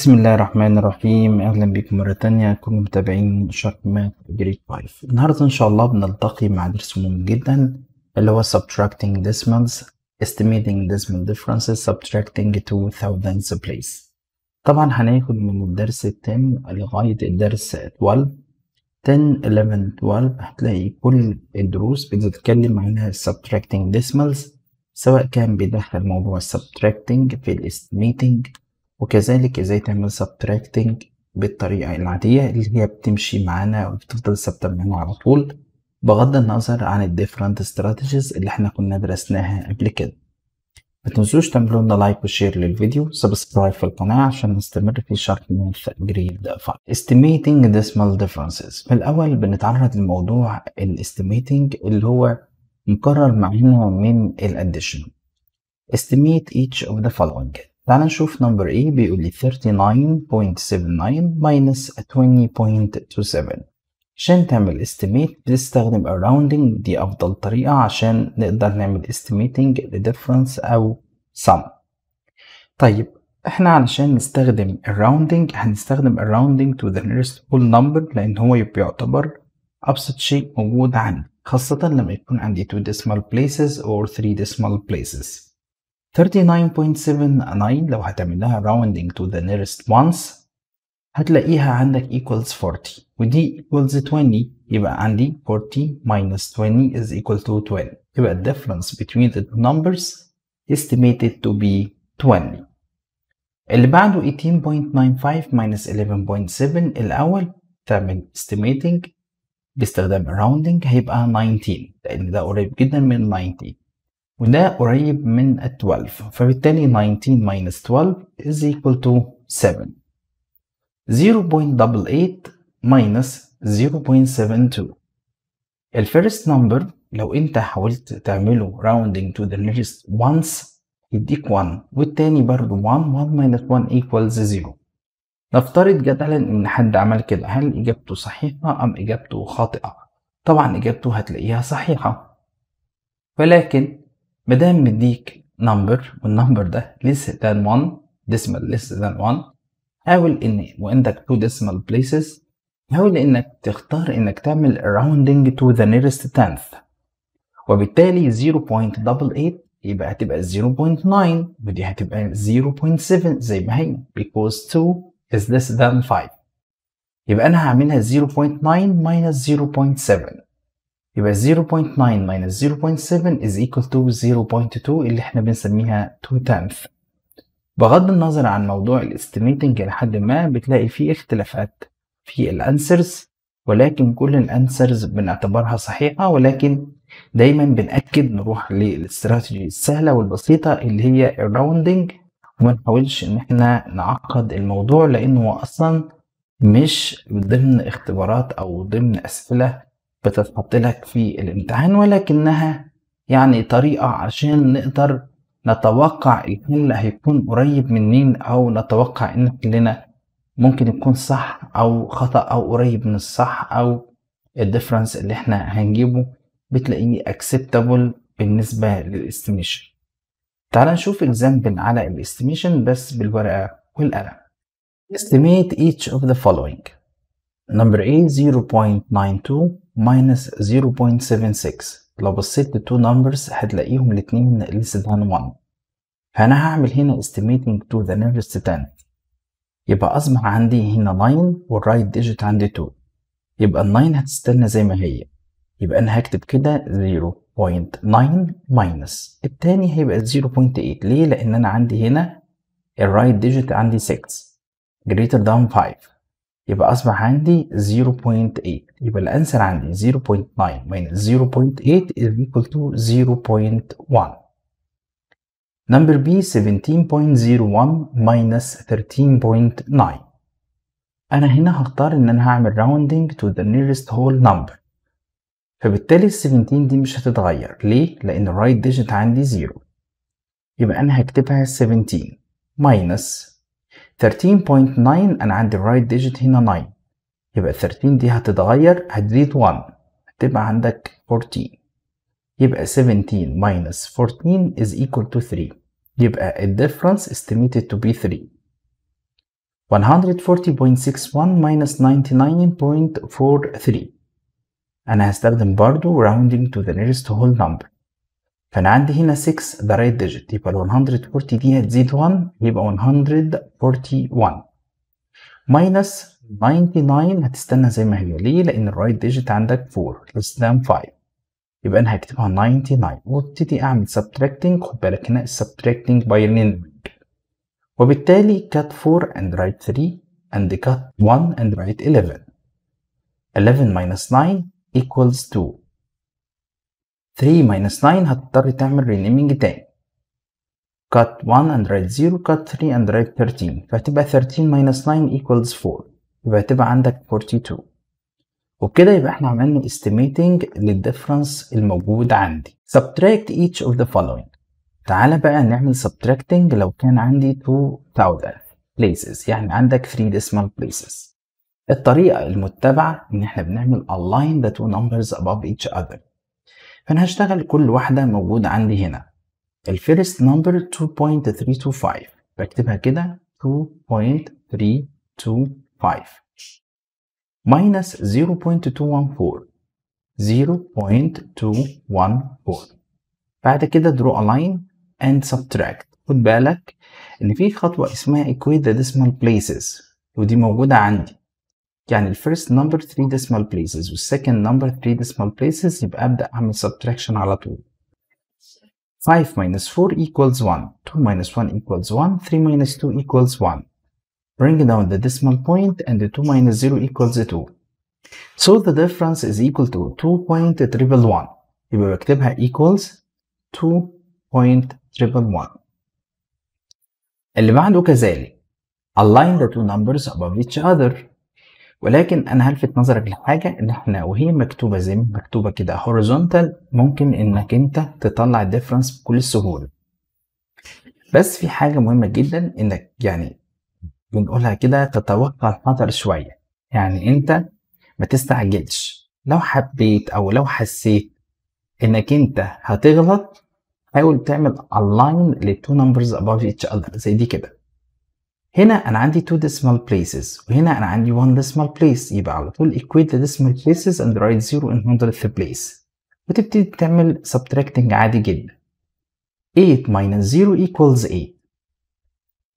بسم الله الرحمن الرحيم اهلا بكم مره تانية كل متابعين شارك مات جريد 5 النهارده ان شاء الله بنلتقي مع درس مهم جدا اللي هو subtracting decimals estimating decimal differences subtracting to thousands place طبعا هناخد من الدرس التام لغايه الدرس 12 10 11 12 هتلاقي كل الدروس بتتكلم عن subtracting decimals سواء كان بيدخل موضوع subtracting في estimating وكذلك ازاي تعمل سبتراكتنج بالطريقة العادية اللي هي بتمشي معانا وبتفضل ثابتة معانا على طول بغض النظر عن الديفرنت استراتيجيز اللي احنا كنا درسناها قبل كده ما تنسوش تعملوا لنا لايك وشير للفيديو سبسكرايب في القناة عشان نستمر في شرح ملف جريد 5 Estimating Decimal Differences في الأول بنتعرض لموضوع ال Estimating اللي هو مكرر معانا من الاديشن Addition Estimate each of the following تعال نشوف نمبر A بيقول لي 39.79 minus 20.27 عشان تعمل استيميت بتستخدم الراوندنج دي أفضل طريقة عشان نقدر نعمل estimating لديفرنس أو sum طيب احنا علشان نستخدم الراوندنج هنستخدم الراوندنج to the nearest whole number لأن هو بيعتبر أبسط شيء موجود عندي خاصة لما يكون عندي 2 decimal places or 3 decimal places 39.79 لو هتعمل لها rounding to the nearest ones هتلاقيها عندك equals 40 ودي equals 20 يبقى عندي 40 minus 20 is equal to 20 يبقى the difference between the two numbers estimated to be 20 اللي بعده 18.95 minus 11.7 الأول تعمل estimating باستخدام rounding هيبقى 19 لأن ده قريب جدا من 19 وده قريب من ال 12 فبالتالي 19 minus 12 is equal to 7 0.88 minus 0.72 الفيرست نمبر لو انت حاولت تعمله rounding to the nearest once يديك 1 والتاني برضه 1 1 minus 1 equals 0 نفترض جدلا ان حد عمل كده هل اجابته صحيحة ام اجابته خاطئة طبعا اجابته هتلاقيها صحيحة ولكن مدام مديك نمبر والنمبر ده less than one decimal less than one حاول ان وعندك two decimal places حاول انك تختار انك تعمل rounding to the nearest tenth وبالتالي 0.88 يبقى هتبقى 0.9 ودي هتبقى 0.7 زي ما هي because 2 is less than 5 يبقى انا هعملها 0.9 minus 0.7 يبقى 0.9 minus 0.7 is equal to 0.2 اللي احنا بنسميها 2 tenth بغض النظر عن موضوع الاستيميتنج لحد ما بتلاقي فيه اختلافات في الانسرز ولكن كل الانسرز بنعتبرها صحيحة ولكن دايما بنأكد نروح للاستراتيجي السهلة والبسيطة اللي هي الراوندنج وما نحاولش ان احنا نعقد الموضوع لانه اصلا مش ضمن اختبارات او ضمن اسئلة بتتحط لك في الامتحان ولكنها يعني طريقة عشان نقدر نتوقع الحل هيكون قريب من مين أو نتوقع إن حلنا ممكن يكون صح أو خطأ أو قريب من الصح أو الديفرنس اللي احنا هنجيبه بتلاقيه acceptable بالنسبة للاستيميشن تعال نشوف اكزامبل على الاستيميشن بس بالورقة والقلم estimate each of the following نمبر A 0.92 minus 0.76 لو بصيت للتو نمبرز هتلاقيهم الاتنين less than 1 فأنا هعمل هنا estimating to the nearest 10 يبقى أصبح عندي هنا 9 والرايت ديجيت عندي 2 يبقى ال 9 هتستنى زي ما هي يبقى أنا هكتب كده 0.9 minus التاني هيبقى 0.8 ليه؟ لأن أنا عندي هنا الرايت ديجيت عندي 6 greater than 5 يبقى أصبح عندي 0.8 يبقى الأنسر عندي 0.9 minus 0.8 is equal to 0.1 Number B 17.01 minus 13.9 أنا هنا هختار إن أنا هعمل rounding to the nearest whole number فبالتالي ال 17 دي مش هتتغير ليه؟ لأن الرايت ديجيت عندي 0 يبقى أنا هكتبها 17 minus 13.9 انا عندي الرايت ديجيت هنا 9 يبقى 13 دي هتتغير هتزيد 1 هتبقى عندك 14 يبقى 17 minus 14 is equal to 3 يبقى الديفرنس estimated to be 3 140.61 minus 99.43 أنا هستخدم برضو rounding to the nearest whole number فانا عندي هنا 6 ده رايت ديجيت يبقى ال 140 دي هتزيد 1 يبقى 141 ماينس 99 هتستنى زي ما هي ليه؟ لأن الرايت ديجيت عندك 4 less than 5 يبقى أنا هكتبها 99 وابتدي أعمل subtracting خد بالك هنا subtracting by renaming وبالتالي cut 4 and write 3 and cut 1 and write 11 11 minus 9 equals 2 3 minus 9 هتضطر تعمل renaming تاني cut 1 and write 0 cut 3 and write 13 فهتبقى 13 minus 9 equals 4 يبقى هتبقى عندك 42 وبكده يبقى احنا عملنا estimating للديفرنس الموجود عندي subtract each of the following تعالى بقى نعمل subtracting لو كان عندي 2000 places يعني عندك 3 decimal places الطريقة المتبعة إن إحنا بنعمل align the two numbers above each other فانا هشتغل كل واحدة موجودة عندي هنا الفيرست نمبر 2.325 بكتبها كده 2.325 ماينس 0.214 0.214 بعد كده draw a line and subtract خد بالك ان في خطوة اسمها equate the decimal places ودي موجودة عندي يعني الفيرست نمبر 3 ديسمال بليسز والسكند نمبر 3 ديسمال بليسز يبقى ابدا اعمل سبتراكشن على طول 5 minus 4 equals 1 2 minus 1 equals 1 3 minus 2 equals 1 bring down the decimal point and the 2 minus 0 equals 2 so the difference is equal to 2.111 يبقى بكتبها equals 2.111 اللي بعده كذلك align the two numbers above each other ولكن انا هلفت نظرك لحاجه ان احنا وهي مكتوبه زي ما مكتوبه كده هوريزونتال ممكن انك انت تطلع الديفرنس بكل سهوله بس في حاجه مهمه جدا انك يعني بنقولها كده تتوقع الخطر شويه يعني انت ما تستعجلش لو حبيت او لو حسيت انك انت هتغلط حاول تعمل الاين للتو نمبرز above each اذر زي دي كده هنا انا عندي two decimal places وهنا انا عندي one decimal place يبقى على طول equate the decimal places and write zero in hundredth place وتبتدي تعمل subtracting عادي جدا 8 minus 0 equals 8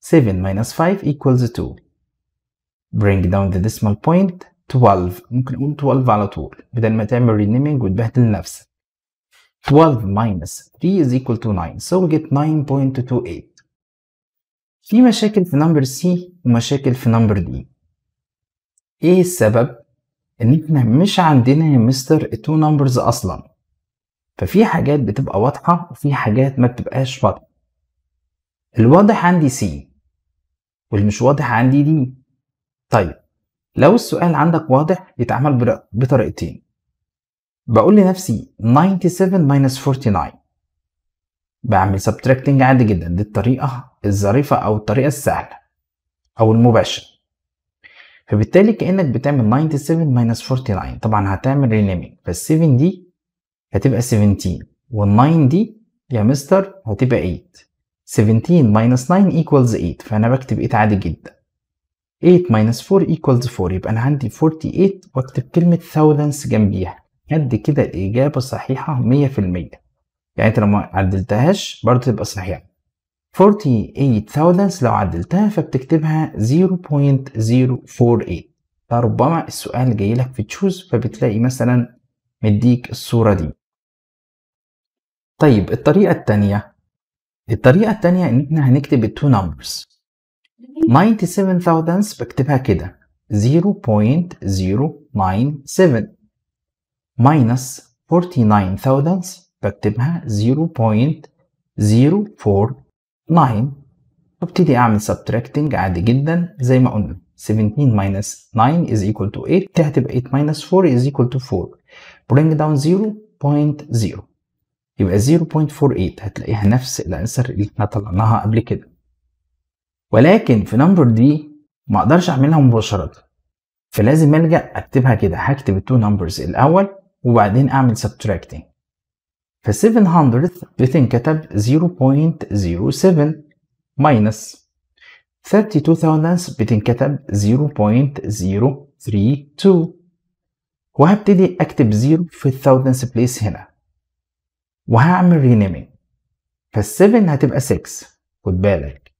7 minus 5 equals 2 bring down the decimal point 12 ممكن اقول 12 على طول بدل ما تعمل renaming وتبهدل نفسك 12 minus 3 is equal to 9 so we get 9.28 في مشاكل في نمبر سي ومشاكل في نمبر دي ايه السبب ان احنا مش عندنا يا مستر التو نمبرز اصلا ففي حاجات بتبقى واضحة وفي حاجات ما بتبقاش واضحة الواضح عندي سي والمش واضح عندي دي طيب لو السؤال عندك واضح يتعمل بطريقتين بقول لنفسي 97 minus 49 بعمل subtracting عادي جدا دي الطريقة الظريفة أو الطريقة السهلة أو المباشرة فبالتالي كأنك بتعمل 97 minus 49 طبعا هتعمل رينيمينج فال7 دي هتبقى 17 وال9 دي يا مستر هتبقى 8 17 minus 9 equals 8 فأنا بكتب 8 عادي جدا 8 minus 4 equals 4 يبقى أنا عندي 48 وأكتب كلمة thousands جنبيها قد كده الإجابة صحيحة 100% يعني أنت لو ما عدلتهاش برضه تبقى صحيحة 48,000 لو عدلتها فبتكتبها 0.048 فربما السؤال جاي لك في تشوز فبتلاقي مثلا مديك الصورة دي طيب الطريقة التانية الطريقة التانية ان احنا هنكتب التو نمبرز 97,000 بكتبها كده 0.097 minus 49,000 بكتبها 0.048 9 وابتدي اعمل سبتراكتنج عادي جدا زي ما قلنا 17 minus 9 is equal to 8 دي هتبقى 8 minus 4 is equal to 4 bring down 0.0 يبقى 0.48 هتلاقيها نفس الانسر اللي احنا طلعناها قبل كده ولكن في نمبر دي ما اقدرش اعملها مباشره فلازم الجا اكتبها كده هكتب التو نمبرز الاول وبعدين اعمل سبتراكتنج ف 700 بتنكتب 0.07 minus 32000 بتنكتب 0.032 وهبتدي اكتب 0 في الثاوزندز بليس هنا وهعمل رينيمينج فال7 هتبقى 6 خد بالك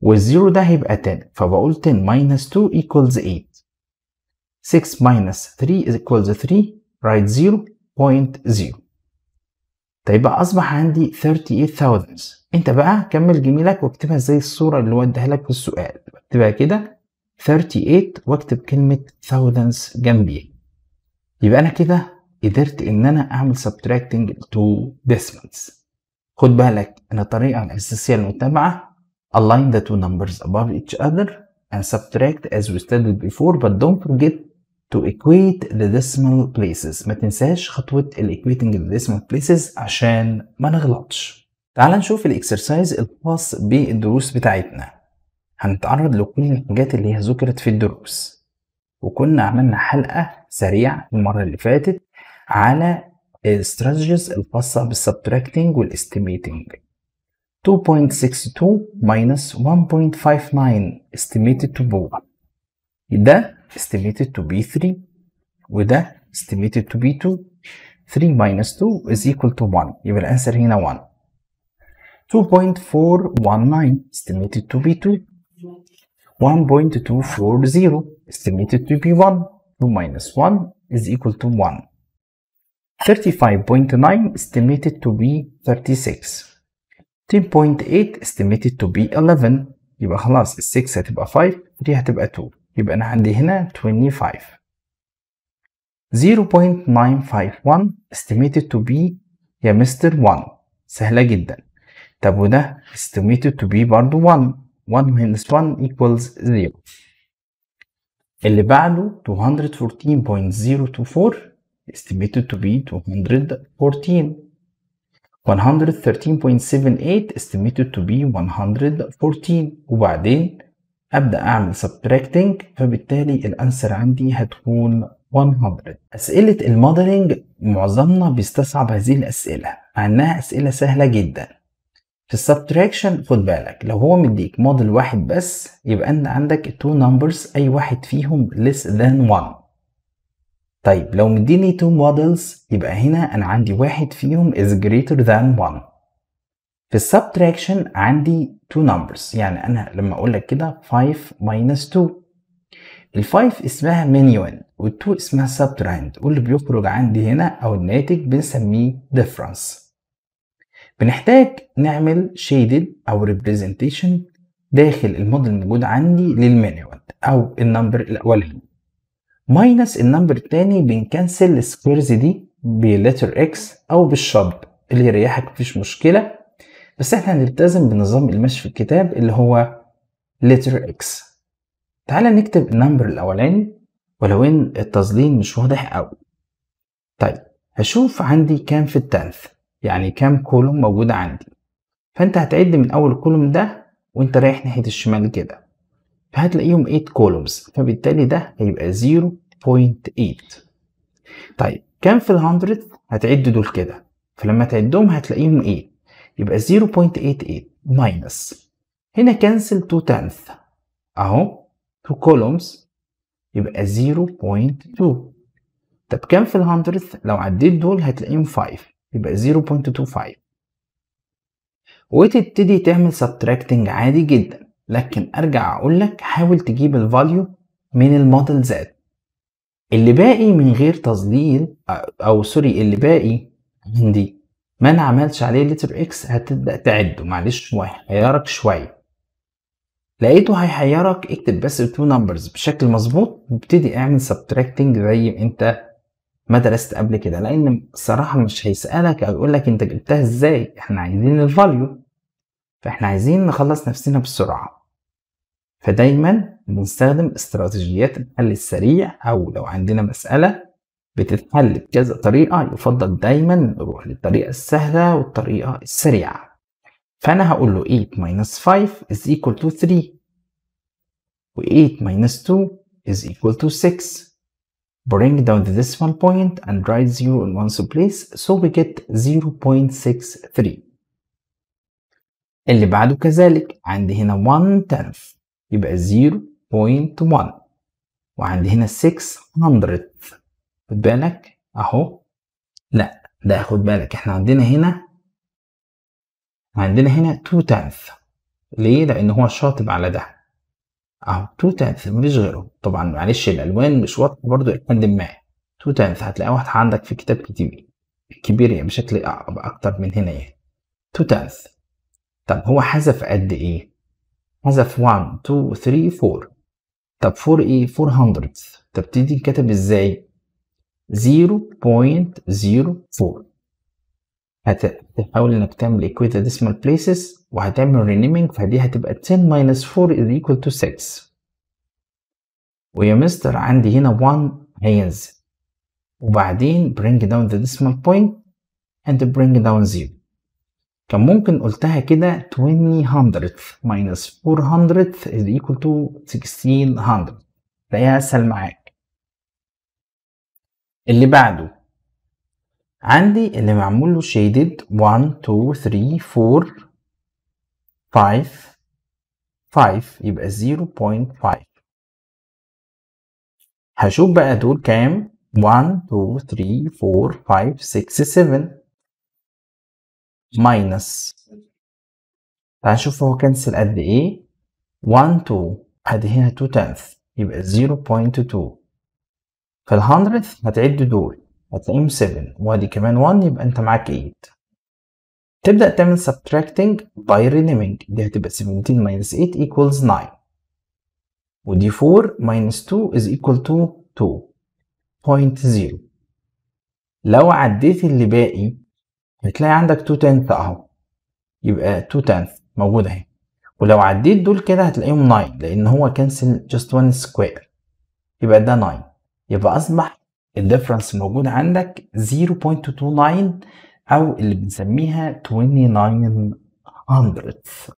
وال 0 ده هيبقى 10 فبقول 10 minus 2 equals 8 6 minus 3 equals 3 write 0.0 طيب اصبح عندي 38000 انت بقى كمل جميلك واكتبها زي الصوره اللي وديها لك في السؤال اكتبها كده 38 واكتب كلمه thousands جنبي يبقى انا كده قدرت ان انا اعمل subtracting to decimals خد بالك ان الطريقه الاساسيه المتبعه align the two numbers above each other and subtract as we studied before but don't forget to equate the decimal places ما تنساش خطوة ال equating the decimal places عشان ما نغلطش تعال نشوف الاكسرسايز الخاص بالدروس بتاعتنا هنتعرض لكل الحاجات اللي هي ذكرت في الدروس وكنا عملنا حلقة سريعة المرة اللي فاتت على الاستراتيجيز الخاصة بالسبتراكتنج والاستيميتنج 2.62 minus 1.59 estimated to be ده estimated to be 3 وده estimated to be 2 3 minus 2 is equal to 1 يبقى الانسر هنا 1 2.419 estimated to be 2 1.240 estimated to be 1 2 minus 1 is equal to 1 35.9 estimated to be 36 10.8 estimated to be 11 يبقى خلاص ال 6 هتبقى 5 3 هتبقى 2 يبقى أنا عندي هنا 25 0.951 estimated to be يا مستر 1 سهلة جدا طب وده estimated to be برضو 1 1 minus 1 equals 0 اللي بعده 214.024 estimated to be 214 113.78 estimated to be 114 وبعدين ابدا اعمل سبتراكتنج فبالتالي الانسر عندي هتكون 100 اسئله المودلنج معظمنا بيستصعب هذه الاسئله مع انها اسئله سهله جدا في السبتراكشن خد بالك لو هو مديك موديل واحد بس يبقى انت عندك تو نمبرز اي واحد فيهم less than 1 طيب لو مديني تو models يبقى هنا انا عندي واحد فيهم is greater than 1 في السبتراكشن عندي two numbers يعني انا لما اقول لك كده 5 minus 2 ال 5 اسمها مينيون وال 2 اسمها subtrahend واللي بيخرج عندي هنا او الناتج بنسميه difference بنحتاج نعمل shaded او representation داخل الموديل الموجود عندي للمينيون او النمبر الاولاني ماينس النمبر التاني بنكنسل السكويرز دي بلتر اكس او بالشرب اللي يريحك مفيش مشكله بس احنا هنلتزم بنظام المشي في الكتاب اللي هو letter x تعالى نكتب النمبر الأولاني ولو إن التظليل مش واضح أوي طيب هشوف عندي كام في التالف يعني كام كولوم موجودة عندي فأنت هتعد من أول كولوم ده وأنت رايح ناحية الشمال كده فهتلاقيهم 8 كولومز فبالتالي ده هيبقى 0.8 طيب كام في الهندرد هتعد دول كده فلما تعدهم هتلاقيهم 8 يبقى 0.88 ماينس هنا كنسل 2 تنث اهو 2 كولومز يبقى 0.2 طب كام في الهندرث لو عديت دول هتلاقيهم 5 يبقى 0.25 وتبتدي تعمل سبتراكتنج عادي جدا لكن ارجع اقول لك حاول تجيب الفاليو من الموديل ذات اللي باقي من غير تظليل او سوري اللي باقي عندي ما نعملش عليه لتر اكس هتبدأ تعده معلش هيحيرك شوية لقيته هيحيرك اكتب بس التو نمبرز بشكل مظبوط وابتدي اعمل سبتراكتنج زي ما انت ما درست قبل كده لان الصراحة مش هيسألك او يقول لك انت جبتها ازاي احنا عايزين الفاليو فاحنا عايزين نخلص نفسنا بسرعة فدايما بنستخدم استراتيجيات الحل السريع او لو عندنا مسألة بتتحل بكذا طريقة يفضل دايما نروح للطريقة السهلة والطريقة السريعة فأنا هقول له 8 minus 5 is equal to 3 و 8 minus 2 is equal to 6 Bring down the decimal point and write 0 in one place so we get 0.63 اللي بعده كذلك عندي هنا 1 tenth يبقى 0.1 وعندي هنا 600 خد بالك اهو لا ده خد بالك احنا عندنا هنا عندنا هنا تو تانث ليه لان هو شاطب على ده اهو تو تانث مفيش غيره طبعا معلش الالوان مش واضحه برضو لحد ما تو تانث هتلاقي واحد عندك في كتاب كتير كبير يعني بشكل اكتر من هنا يعني تو تانث طب هو حذف قد ايه حذف 1 2 3 4 طب 4 ايه 400 طب تبتدي كتب ازاي 0.04 هتحاول انك تعمل equate the decimal places وهتعمل renaming فدي هتبقى 10 minus 4 is equal to 6 ويا مستر عندي هنا 1 هينزل وبعدين bring down the decimal point and bring down 0 كان ممكن قلتها كده 20 hundredth minus 400 is equal to 1600 تلاقيها اسهل معاك اللي بعده عندي اللي معمول له شيدد 1 2 3 4 5 5 يبقى 0.5 هشوف بقى دول كام 1 2 3 4 5 6 7 ماينس تعال نشوف هو كنسل قد ايه 1 2 ادي هنا 2 تنث يبقى 0.2 فال 100 هتعد دول هتلاقيهم 7 وادي كمان 1 يبقى انت معاك 8 تبدأ تعمل subtracting by renaming دي هتبقى 17 minus 8 equals 9 ودي 4 minus 2 is equal to 2.0 لو عديت اللي باقي هتلاقي عندك 2 tenth اهو يبقى 2 tenth موجود اهي ولو عديت دول كده هتلاقيهم 9 لان هو كنسل just 1 square يبقى ده 9 يبقى اصبح الديفرنس الموجود عندك 0.29 او اللي بنسميها 2900